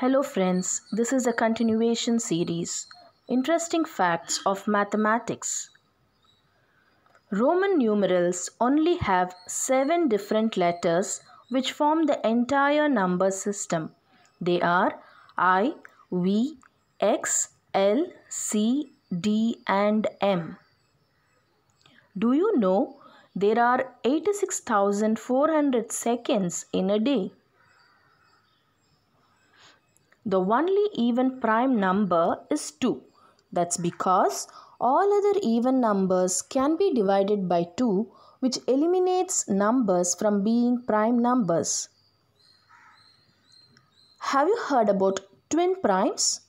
Hello friends, this is a continuation series, Interesting Facts of Mathematics. Roman numerals only have seven different letters which form the entire number system. They are I, V, X, L, C, D and M. Do you know there are 86,400 seconds in a day? The only even prime number is 2. That's because all other even numbers can be divided by 2 which eliminates numbers from being prime numbers. Have you heard about twin primes?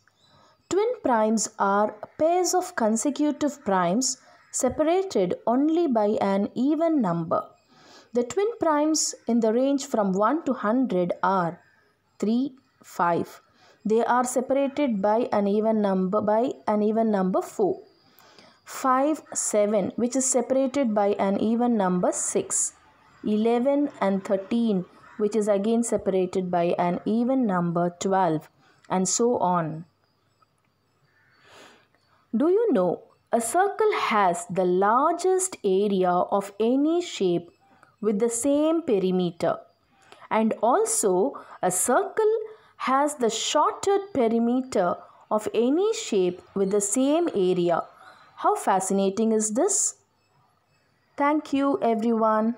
Twin primes are pairs of consecutive primes separated only by an even number. The twin primes in the range from 1 to 100 are 3, 5, they are separated by an even number by an even number 4. 5, 7 which is separated by an even number 6. 11 and 13 which is again separated by an even number 12 and so on. Do you know a circle has the largest area of any shape with the same perimeter and also a circle has the shorter perimeter of any shape with the same area. How fascinating is this? Thank you everyone.